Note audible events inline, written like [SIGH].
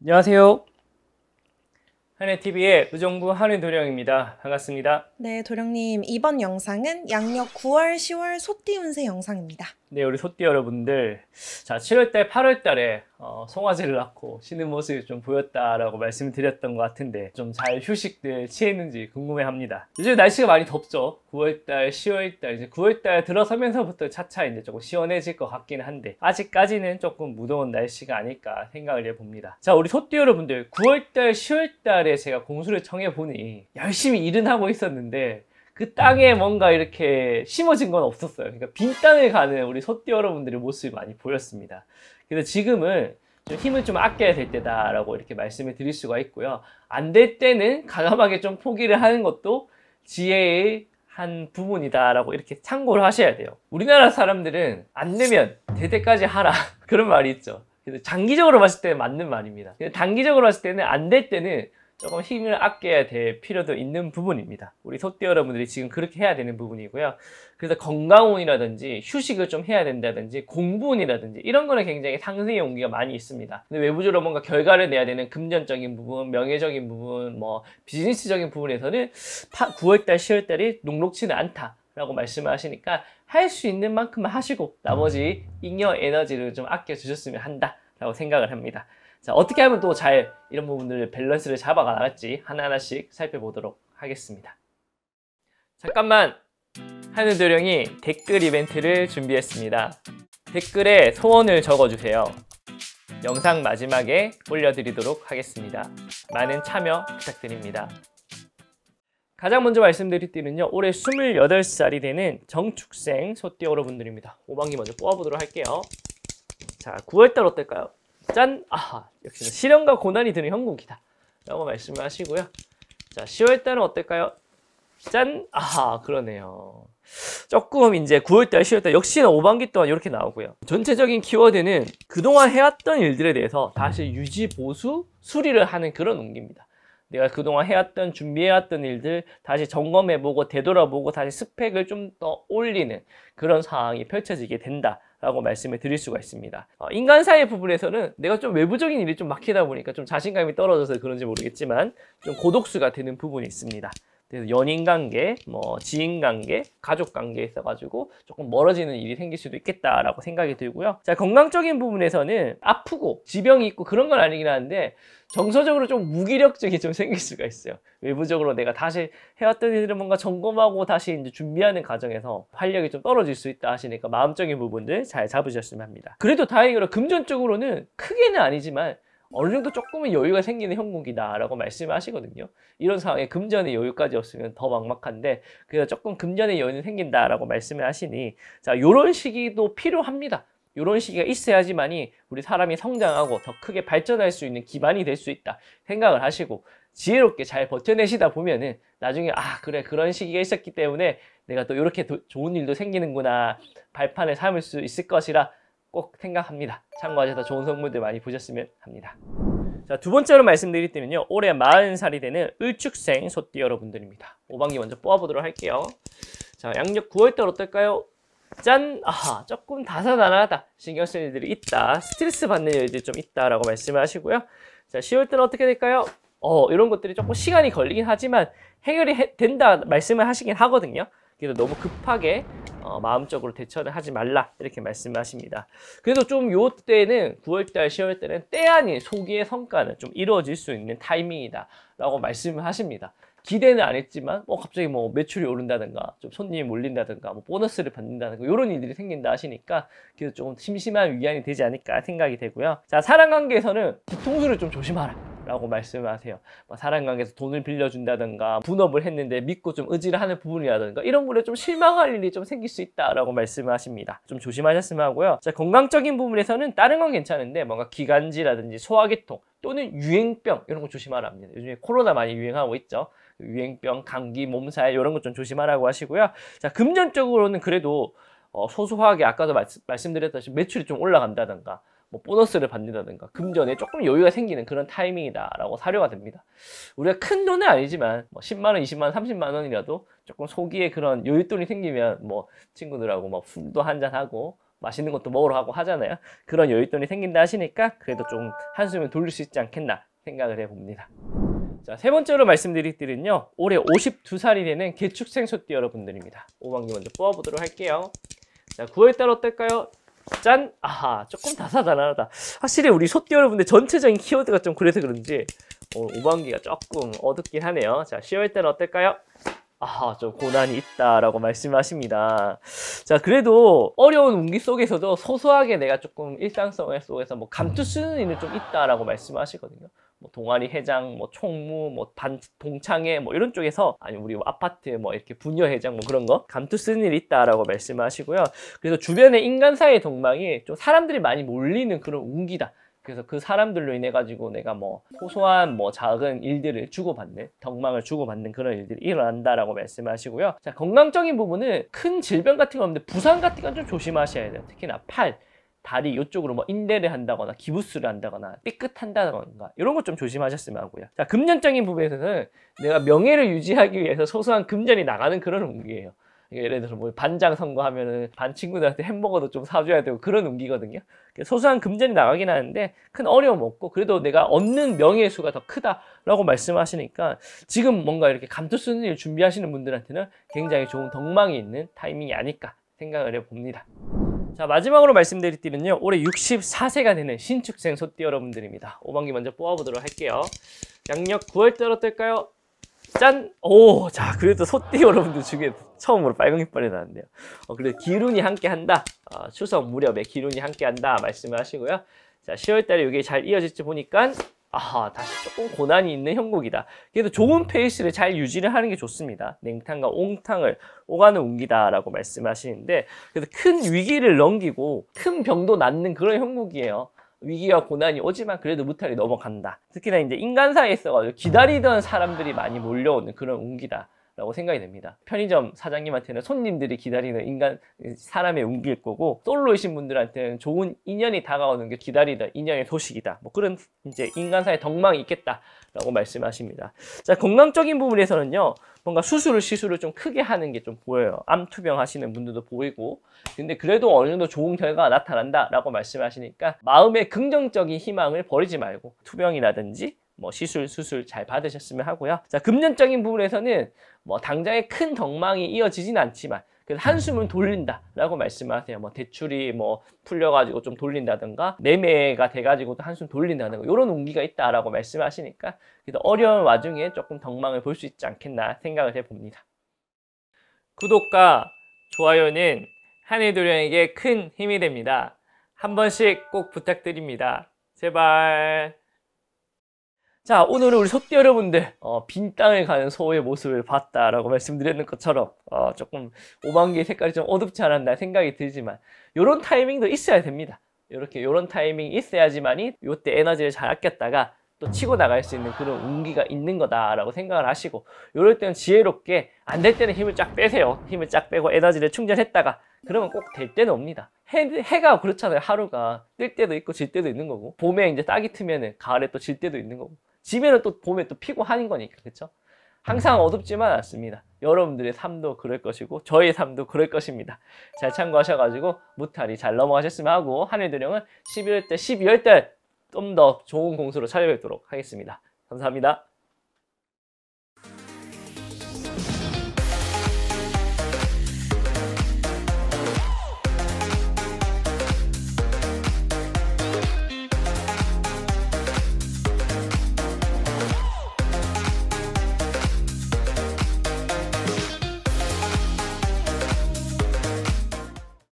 안녕하세요. 한해TV의 의정부 한해도령입니다. 반갑습니다. 네, 도령님. 이번 영상은 양력 9월, 10월 소띠 운세 영상입니다. 네, 우리 소띠 여러분들. 자, 7월달, 8월달에 어, 송아지를 낳고 쉬는 모습이 좀 보였다라고 말씀드렸던 것 같은데 좀 잘 휴식들 취했는지 궁금해합니다. 요즘 날씨가 많이 덥죠. 9월달, 10월달 이제 9월달 들어서면서부터 차차 이제 조금 시원해질 것 같긴 한데 아직까지는 조금 무더운 날씨가 아닐까 생각을 해봅니다. 자, 우리 소띠 여러분들 9월달, 10월달에 제가 공수를 청해 보니 열심히 일은 하고 있었는데 그 땅에 음. 뭔가 이렇게 심어진 건 없었어요. 그러니까 빈땅을 가는 우리 소띠 여러분들의 모습이 많이 보였습니다. 그래서 지금은 좀 힘을 좀 아껴야 될 때다라고 이렇게 말씀을 드릴 수가 있고요. 안 될 때는 가감하게 좀 포기를 하는 것도 지혜의 한 부분이다라고 이렇게 참고를 하셔야 돼요. 우리나라 사람들은 안되면대대까지 하라 [LAUGHS] 그런 말이 있죠. 그래서 장기적으로 봤을 때 맞는 말입니다. 단기적으로 봤을 때는 안 될 때는 조금 힘을 아껴야 될 필요도 있는 부분입니다. 우리 소띠 여러분들이 지금 그렇게 해야 되는 부분이고요. 그래서 건강운이라든지 휴식을 좀 해야 된다든지 공부운이라든지 이런 거는 굉장히 상승의 용기가 많이 있습니다. 근데 외부적으로 뭔가 결과를 내야 되는 금전적인 부분, 명예적인 부분, 뭐 비즈니스적인 부분에서는 9월달, 10월달이 녹록치는 않다. 라고 말씀을 하시니까 할 수 있는 만큼만 하시고 나머지 잉여 에너지를 좀 아껴주셨으면 한다라고 생각을 합니다. 자, 어떻게 하면 또 잘 이런 부분들 밸런스를 잡아가 나갈지 하나하나씩 살펴보도록 하겠습니다. 잠깐만! 하늘도령이 댓글 이벤트를 준비했습니다. 댓글에 소원을 적어주세요. 영상 마지막에 올려드리도록 하겠습니다. 많은 참여 부탁드립니다. 가장 먼저 말씀드릴 때는요 올해 28살이 되는 정축생 소띠 여러분들입니다. 5방기 먼저 뽑아보도록 할게요. 자, 9월달 어떨까요? 짠! 아 역시나 시련과 고난이 드는 형국이다. 라고 말씀을 하시고요. 자, 10월달은 어떨까요? 짠! 아하 그러네요. 조금 이제 9월달, 10월달 역시나 5반기 동안 이렇게 나오고요. 전체적인 키워드는 그동안 해왔던 일들에 대해서 다시 유지, 보수, 수리를 하는 그런 운기입니다. 내가 그동안 해왔던 준비해왔던 일들 다시 점검해보고 되돌아보고 다시 스펙을 좀 더 올리는 그런 상황이 펼쳐지게 된다 라고 말씀을 드릴 수가 있습니다. 어, 인간 사회 부분에서는 내가 좀 외부적인 일이 좀 막히다 보니까 좀 자신감이 떨어져서 그런지 모르겠지만 좀 고독수가 되는 부분이 있습니다. 연인 관계, 뭐 지인 관계, 가족 관계에 있어가지고 조금 멀어지는 일이 생길 수도 있겠다라고 생각이 들고요. 자, 건강적인 부분에서는 아프고 지병이 있고 그런 건 아니긴 한데 정서적으로 좀무기력적이좀 [LAUGHS] 생길 수가 있어요. 외부적으로 내가 다시 해왔던 일을 뭔가 점검하고 다시 이제 준비하는 과정에서 활력이 좀 떨어질 수 있다 하시니까 마음적인 부분들 잘 잡으셨으면 합니다. 그래도 다행으로 금전 적으로는 크게는 아니지만 어느 정도 조금은 여유가 생기는 형국이다라고 말씀하시거든요. 이런 상황에 금전의 여유까지없으면더 막막한데 그래서 조금 금전의 여유는 생긴다라고 말씀을 하시니 자 이런 시기도 필요합니다. 이런 시기가 있어야지만이 우리 사람이 성장하고 더 크게 발전할 수 있는 기반이 될 수 있다 생각을 하시고 지혜롭게 잘 버텨내시다 보면은 나중에 아 그래 그런 시기가 있었기 때문에 내가 또 이렇게 좋은 일도 생기는구나 발판을 삼을 수 있을 것이라 꼭 생각합니다. 참고하셔서 좋은 성분들 많이 보셨으면 합니다. 자, 두 번째로 말씀드릴 때는요. 올해 40살이 되는 을축생 소띠 여러분들입니다. 오방기 먼저 뽑아보도록 할게요. 자, 양력 9월달 어떨까요? 짠! 아 조금 다사다나하다. 신경 쓰는 일들이 있다. 스트레스 받는 일들이 좀 있다라고 말씀을 하시고요. 자, 10월달은 어떻게 될까요? 어, 이런 것들이 조금 시간이 걸리긴 하지만 해결이 해, 된다 말씀을 하시긴 하거든요. 그래서 너무 급하게 어, 마음적으로 대처를 하지 말라 이렇게 말씀하십니다. 그래서 좀 요때는 9월달, 10월달은 때 아닌 소기의 성과는 좀 이루어질 수 있는 타이밍이다 라고 말씀을 하십니다. 기대는 안 했지만 뭐 갑자기 뭐 매출이 오른다든가 좀 손님이 몰린다든가 뭐 보너스를 받는다든가 이런 일들이 생긴다 하시니까 그래서 조금 심심한 위안이 되지 않을까 생각이 되고요. 자 사랑 관계에서는 뒤통수를 좀 조심하라. 라고 말씀하세요. 뭐 사랑 관계에서 돈을 빌려준다든가 분업을 했는데 믿고 좀 의지를 하는 부분이라든가 이런 부분에 좀 실망할 일이 좀 생길 수 있다라고 말씀하십니다. 을좀 조심하셨으면 하고요. 자, 건강적인 부분에서는 다른 건 괜찮은데 뭔가 기관지라든지 소화계통 또는 유행병 이런 거조심하랍니다 요즘에 코로나 많이 유행하고 있죠. 유행병, 감기, 몸살 이런 것 좀 조심하라고 하시고요. 자, 금전적으로는 그래도 어, 소소하게 아까도 말씀, 말씀드렸다시피 매출이 좀 올라간다든가 뭐 보너스를 받는다든가 금전에 조금 여유가 생기는 그런 타이밍이다라고 사료가 됩니다. 우리가 큰 돈은 아니지만 뭐 10만 원, 20만 원, 30만 원이라도 조금 소기에 그런 여윳돈이 생기면 뭐 친구들하고 막 술도 한잔 하고 맛있는 것도 먹으러 가고 하잖아요. 그런 여윳돈이 생긴다 하시니까 그래도 좀 한숨을 돌릴 수 있지 않겠나 생각을 해봅니다. 자, 세 번째로 말씀드릴 띠는요. 올해 52살이 되는 개축생소띠 여러분들입니다. 오방기 먼저 뽑아보도록 할게요. 자, 9월달 어떨까요? 짠! 아하, 조금 다사다난하다. 확실히 우리 소띠 여러분들 전체적인 키워드가 좀 그래서 그런지 오늘 반기가 조금 어둡긴 하네요. 자, 10월 때는 어떨까요? 아, 좀 고난이 있다라고 말씀하십니다. 자, 그래도 어려운 운기 속에서도 소소하게 내가 조금 일상성 속에서 뭐 감출 수는 있는 좀 있다라고 말씀하시거든요. 뭐 동아리 회장, 뭐 총무, 뭐 반, 동창회 뭐 이런 쪽에서 아니 우리 뭐 아파트 뭐 이렇게 분여 회장 뭐 그런 거 감투 쓰는 일 있다라고 말씀하시고요. 그래서 주변에 인간 사이의 동망이 좀 사람들이 많이 몰리는 그런 운기다. 그래서 그 사람들로 인해 가지고 내가 뭐 소소한 뭐 작은 일들을 주고받는 덕망을 주고받는 그런 일들이 일어난다라고 말씀하시고요. 자 건강적인 부분은 큰 질병 같은 거 없는데 부상 같은 건 좀 조심하셔야 돼요. 특히나 팔 다리 이쪽으로 뭐 인대를 한다거나 기부스를 한다거나 삐끗한다던가 이런 것 좀 조심하셨으면 하고요. 자, 금전적인 부분에서는 내가 명예를 유지하기 위해서 소소한 금전이 나가는 그런 운기예요. 그러니까 예를 들어서 뭐 반장 선거하면은 반 친구들한테 햄버거도 좀 사줘야 되고 그런 운기거든요. 그러니까 소소한 금전이 나가긴 하는데 큰 어려움 없고 그래도 내가 얻는 명예의 수가 더 크다라고 말씀하시니까 지금 뭔가 이렇게 감투 쓰는 일 준비하시는 분들한테는 굉장히 좋은 덕망이 있는 타이밍이 아닐까 생각을 해봅니다. 자 마지막으로 말씀드릴 띠는요 올해 64세가 되는 신축생 소띠 여러분들입니다 오만기 먼저 뽑아보도록 할게요 양력 9월달 어떨까요? 짠! 오! 자 그래도 소띠 여러분들 중에 처음으로 빨강 깃발이 나왔네요 어, 그래도 기운이 함께한다 어, 추석 무렵에 기운이 함께한다 말씀을 하시고요 자 10월달에 이게 잘 이어질지 보니까 아하 다시 조금 고난이 있는 형국이다. 그래도 좋은 음. 페이스를 잘 유지를 하는 게 좋습니다. 냉탕과 옹탕을 오가는 운기다라고 말씀하시는데 그래서 큰 위기를 넘기고 큰 병도 낫는 그런 형국이에요. 위기와 고난이 오지만 그래도 무탈이 넘어간다. 특히나 이제 인간 사이에 있어가지고 기다리던 사람들이 많이 몰려오는 그런 운기다. 라고 생각이 됩니다. 편의점 사장님한테는 손님들이 기다리는 인간 사람의 운길 거고 솔로이신 분들한테는 좋은 인연이 다가오는 게 기다리다 인연의 소식이다. 뭐 그런 이제 인간사의 덕망이 있겠다라고 말씀하십니다. 자 건강적인 부분에서는요 뭔가 수술을 시술을 좀 크게 하는 게 좀 보여요. 암투병 하시는 분들도 보이고 근데 그래도 어느 정도 좋은 결과가 나타난다라고 말씀하시니까 마음의 긍정적인 희망을 버리지 말고 투병이라든지 뭐 시술, 수술 잘 받으셨으면 하고요. 자, 금전적인 부분에서는 뭐당장에큰 덕망이 이어지진 않지만 그래서 한숨은 음. 돌린다라고 말씀하세요. 뭐 대출이 뭐 풀려가지고 좀 돌린다든가 매매가 돼가지고 또 한숨 돌린다든가 이런 온기가 있다라고 말씀하시니까 그래도 어려운 와중에 조금 덕망을 볼 수 있지 않겠나 생각을 해봅니다. 구독과 좋아요는 한해도령에게 큰 힘이 됩니다. 한 번씩 꼭 부탁드립니다. 제발. 자, 오늘은 우리 속띠 여러분들 어, 빈 땅에 가는 소의 모습을 봤다라고 말씀드렸는 것처럼 어, 조금 오만기의 색깔이 좀 어둡지 않았나 생각이 들지만 요런 타이밍도 있어야 됩니다. 이렇게 요런 타이밍이 있어야지만이 요때 에너지를 잘 아꼈다가 또 치고 나갈 수 있는 그런 운기가 있는 거다라고 생각을 하시고 이럴 때는 지혜롭게 안 될 때는 힘을 쫙 빼세요. 힘을 쫙 빼고 에너지를 충전했다가 그러면 꼭 될 때는 옵니다. 해, 해가 그렇잖아요. 하루가 뜰 때도 있고 질 때도 있는 거고 봄에 이제 딱이 트면은 가을에 또 질 때도 있는 거고 지면은 또 봄에 또 피고 하는 거니까 그렇죠? 항상 음. 어둡지만 않습니다. 여러분들의 삶도 그럴 것이고 저의 희 삶도 그럴 것입니다. 잘 참고하셔가지고 무탈이 잘 넘어가셨으면 하고 하늘도령은 12월 달, 12월 달 좀더 좋은 공수로 찾아뵙도록 하겠습니다. 감사합니다.